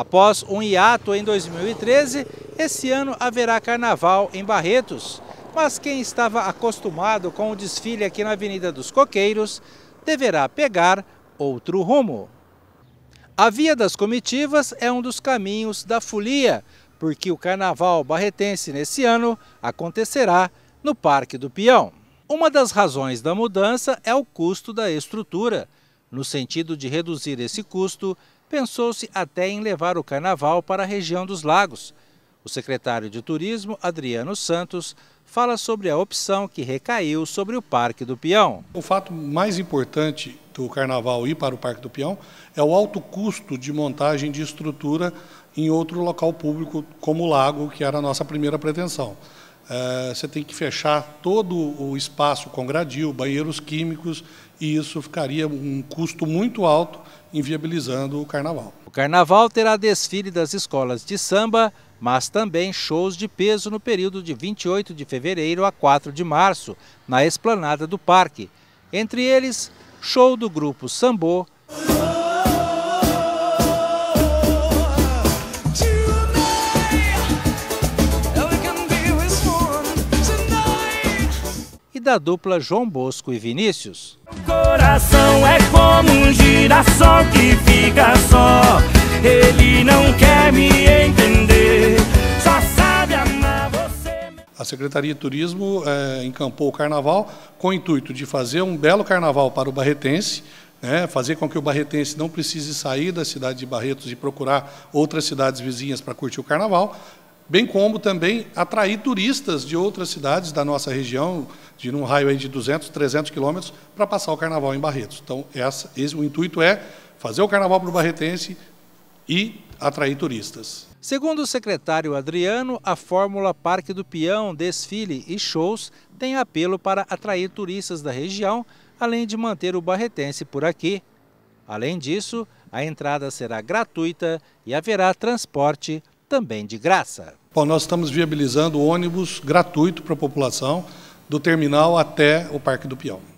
Após um hiato em 2013, esse ano haverá carnaval em Barretos. Mas quem estava acostumado com o desfile aqui na Avenida dos Coqueiros deverá pegar outro rumo. A Via das Comitivas é um dos caminhos da folia, porque o carnaval barretense nesse ano acontecerá no Parque do Peão. Uma das razões da mudança é o custo da estrutura. No sentido de reduzir esse custo, pensou-se até em levar o carnaval para a região dos lagos. O secretário de Turismo, Adriano Santos, fala sobre a opção que recaiu sobre o Parque do Peão. O fato mais importante do carnaval ir para o Parque do Peão é o alto custo de montagem de estrutura em outro local público como o lago, que era a nossa primeira pretensão. Eh, você tem que fechar todo o espaço com gradil, banheiros químicos, e isso ficaria um custo muito alto, inviabilizando o carnaval. O carnaval terá desfile das escolas de samba, mas também shows de peso no período de 28 de fevereiro a 4 de março, na esplanada do parque. Entre eles, show do grupo Sambô, da dupla João Bosco e Vinícius. Coração é como um girassol que fica só, ele não quer me entender, só sabe amar você. A Secretaria de Turismo é, encampou o carnaval com o intuito de fazer um belo carnaval para o barretense, é, fazer com que o barretense não precise sair da cidade de Barretos e procurar outras cidades vizinhas para curtir o carnaval, bem como também atrair turistas de outras cidades da nossa região, de um raio de 200, 300 quilômetros, para passar o carnaval em Barretos. Então, essa, esse, o intuito é fazer o carnaval para o barretense e atrair turistas. Segundo o secretário Adriano, a fórmula Parque do Peão, desfile e shows tem apelo para atrair turistas da região, além de manter o barretense por aqui. Além disso, a entrada será gratuita e haverá transporte também de graça. Bom, nós estamos viabilizando ônibus gratuito para a população do terminal até o Parque do Piauí.